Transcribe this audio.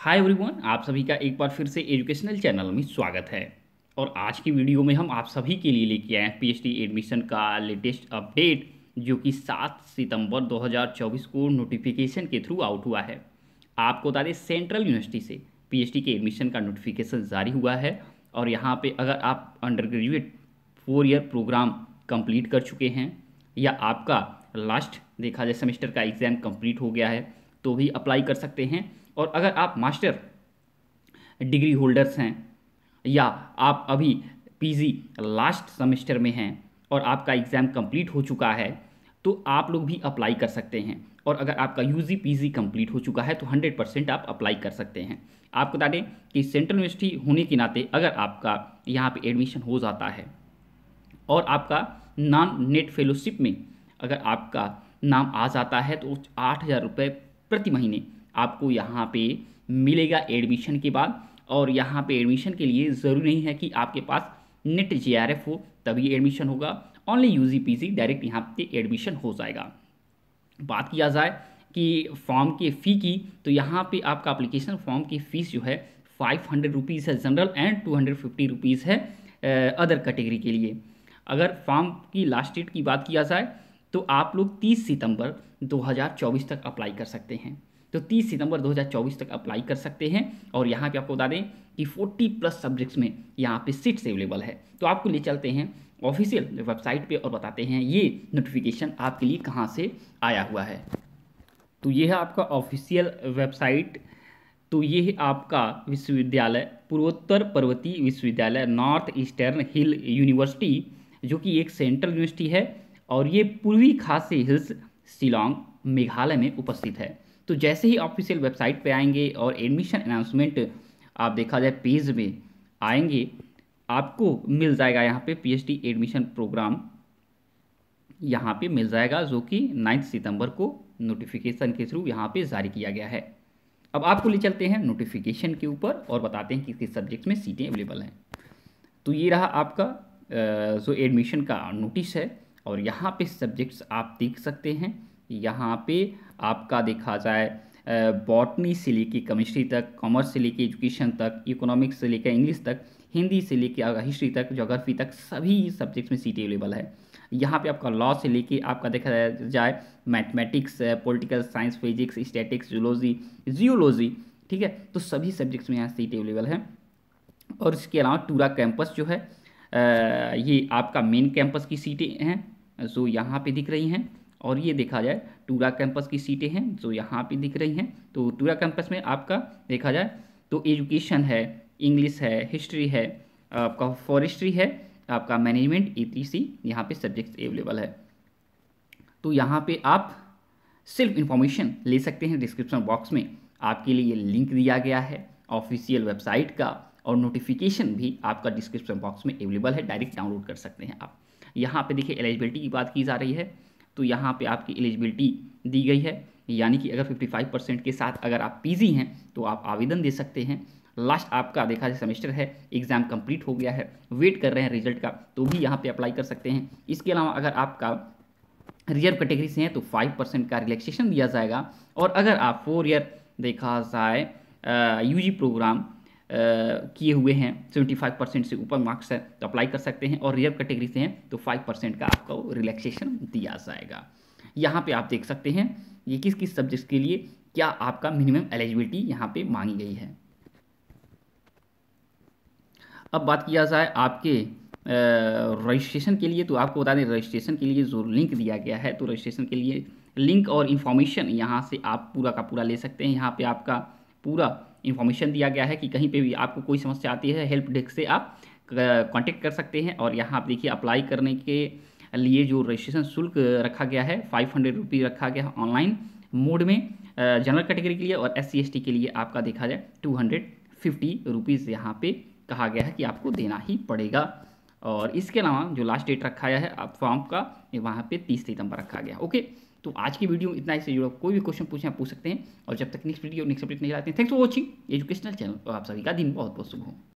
hi everyone आप सभी का एक बार फिर से एजुकेशनल चैनल में स्वागत है और आज की वीडियो में हम आप सभी के लिए लेके आए हैं पीएचडी एडमिशन का लेटेस्ट अपडेट जो कि 7 सितंबर 2024 को नोटिफिकेशन के थ्रू आउट हुआ है आपको बता दें सेंट्रल यूनिवर्सिटी से पीएचडी के एडमिशन का नोटिफिकेशन जारी हुआ है और यहाँ पर अगर आप undergraduate four year programme complete कर चुके हैं या आपका लास्ट देखा जाए सेमेस्टर का एग्ज़ाम कम्प्लीट हो गया है तो भी अप्लाई कर सकते हैं और अगर आप मास्टर डिग्री होल्डर्स हैं या आप अभी पीजी लास्ट सेमेस्टर में हैं और आपका एग्ज़ाम कंप्लीट हो चुका है तो आप लोग भी अप्लाई कर सकते हैं और अगर आपका U G P G complete हो चुका है तो हंड्रेड परसेंट आप अप्लाई कर सकते हैं आपको बता दें कि सेंट्रल यूनिवर्सिटी होने के नाते अगर आपका यहाँ पे एडमिशन हो जाता है और आपका नॉन नेट फेलोशिप में अगर आपका नाम आ जाता है तो आठ हज़ार रुपये प्रति महीने आपको यहाँ पे मिलेगा एडमिशन के बाद और यहाँ पे एडमिशन के लिए ज़रूरी नहीं है कि आपके पास नेट जे हो तभी एडमिशन होगा ओनली यू जी डायरेक्ट यहाँ पे एडमिशन हो जाएगा बात किया जाए कि फॉर्म के फ़ी की तो यहाँ पे आपका अप्लीकेशन फॉर्म की फ़ीस जो है फाइव हंड्रेड रुपीज़ है general and two hundred fifty rupees है अदर कैटेगरी के लिए अगर फॉर्म की लास्ट डेट की बात किया जाए तो आप लोग 30 सितंबर 2024 तक अप्लाई कर सकते हैं तो 30 सितंबर 2024 तक अप्लाई कर सकते हैं और यहाँ पे आपको बता दें कि 40 प्लस सब्जेक्ट्स में यहाँ पे सीट्स अवेलेबल है तो आपको ले चलते हैं ऑफिशियल वेबसाइट पे और बताते हैं ये नोटिफिकेशन आपके लिए कहाँ से आया हुआ है तो ये है आपका ऑफिशियल वेबसाइट तो ये है आपका विश्वविद्यालय पूर्वोत्तर पर्वतीय विश्वविद्यालय नॉर्थ ईस्टर्न हिल यूनिवर्सिटी जो कि एक सेंट्रल यूनिवर्सिटी है और ये पूर्वी खासी हिल्स शिलोंग मेघालय में उपस्थित है तो जैसे ही ऑफिशियल वेबसाइट पे आएंगे और एडमिशन अनाउंसमेंट आप देखा जाए पेज में आएंगे आपको मिल जाएगा यहाँ पे पीएचडी एडमिशन प्रोग्राम यहाँ पे मिल जाएगा जो कि नाइन्थ सितंबर को नोटिफिकेशन के थ्रू यहाँ पे जारी किया गया है अब आपको ले चलते हैं नोटिफिकेशन के ऊपर और बताते हैं कि किस सब्जेक्ट में सीटें अवेलेबल हैं तो ये रहा आपका जो एडमिशन का नोटिस है और यहाँ पे सब्जेक्ट्स आप देख सकते हैं यहाँ पे आपका देखा जाए बॉटनी से लेके केमिस्ट्री तक कॉमर्स से लेके एजुकेशन तक इकोनॉमिक्स से लेकर इंग्लिश तक हिंदी से लेके हिस्ट्री तक जोग्राफी तक सभी सब्जेक्ट्स में सीटें अवेलेबल है यहाँ पे आपका लॉ से लेके आपका देखा जाए mathematics political science physics statics zoology geology ठीक है तो सभी सब्जेक्ट्स में यहाँ सीटें अवेलेबल है और इसके अलावा टूरा कैंपस जो है ये आपका मेन कैंपस की सीटें हैं जो यहाँ पे दिख रही हैं और ये देखा जाए टूरा कैंपस की सीटें हैं जो यहाँ पे दिख रही हैं तो टूरा कैंपस में आपका देखा जाए तो एजुकेशन है इंग्लिश है हिस्ट्री है आपका फॉरेस्ट्री है आपका मैनेजमेंट ई टी सी यहाँ पर सब्जेक्ट अवेलेबल है तो यहाँ पर आप सिर्फ इन्फॉर्मेशन ले सकते हैं डिस्क्रिप्शन बॉक्स में आपके लिए लिंक दिया गया है ऑफिशियल वेबसाइट का और नोटिफिकेशन भी आपका डिस्क्रिप्शन बॉक्स में अवेलेबल है डायरेक्ट डाउनलोड कर सकते हैं आप यहाँ पे देखिए एलिजिबिलिटी की बात की जा रही है तो यहाँ पे आपकी एलिजिबिलिटी दी गई है यानी कि अगर 55 परसेंट के साथ अगर आप पीजी हैं तो आप आवेदन दे सकते हैं लास्ट आपका देखा जाए सेमेस्टर है एग्ज़ाम कंप्लीट हो गया है वेट कर रहे हैं रिजल्ट का तो भी यहाँ पे अप्लाई कर सकते हैं इसके अलावा अगर आपका रिजर्व कैटेगरी से हैं तो फाइव परसेंट का रिलैक्सेशन दिया जाएगा और अगर आप फोर ईयर देखा जाए यू प्रोग्राम किए हुए हैं सेवेंटी फाइव परसेंट से ऊपर मार्क्स है तो अप्लाई कर सकते हैं और रिजर्व कैटेगरी से हैं तो फाइव परसेंट का आपको रिलैक्सेशन दिया जाएगा यहाँ पे आप देख सकते हैं ये किस किस सब्जेक्ट के लिए क्या आपका मिनिमम एलिजिबिलिटी यहाँ पे मांगी गई है अब बात किया जाए आपके रजिस्ट्रेशन के लिए तो आपको बता दें रजिस्ट्रेशन के लिए जो लिंक दिया गया है तो रजिस्ट्रेशन के लिए लिंक और इन्फॉर्मेशन यहाँ से आप पूरा का पूरा ले सकते हैं यहाँ पे आपका पूरा इन्फॉर्मेशन दिया गया है कि कहीं पे भी आपको कोई समस्या आती है हेल्प डेस्क से आप कांटेक्ट कर सकते हैं और यहाँ आप देखिए अप्लाई करने के लिए जो रजिस्ट्रेशन शुल्क रखा गया है फाइव हंड्रेड रखा गया है ऑनलाइन मोड में जनरल कैटेगरी के लिए और एस सी के लिए आपका देखा जाए टू हंड्रेड फिफ्टी रुपीज़ यहाँ कहा गया है कि आपको देना ही पड़ेगा और इसके अलावा जो लास्ट डेट रखा गया है आप फॉर्म का वहाँ पे तीस सितंबर रखा गया ओके तो आज की वीडियो इतना ही से जुड़ा कोई भी क्वेश्चन पूछें आप पूछ सकते हैं और जब तक नेक्स्ट वीडियो नेक्स्ट अपडेट नहीं आते हैं thanks for watching educational channel और आप सभी का दिन बहुत बहुत शुभ हो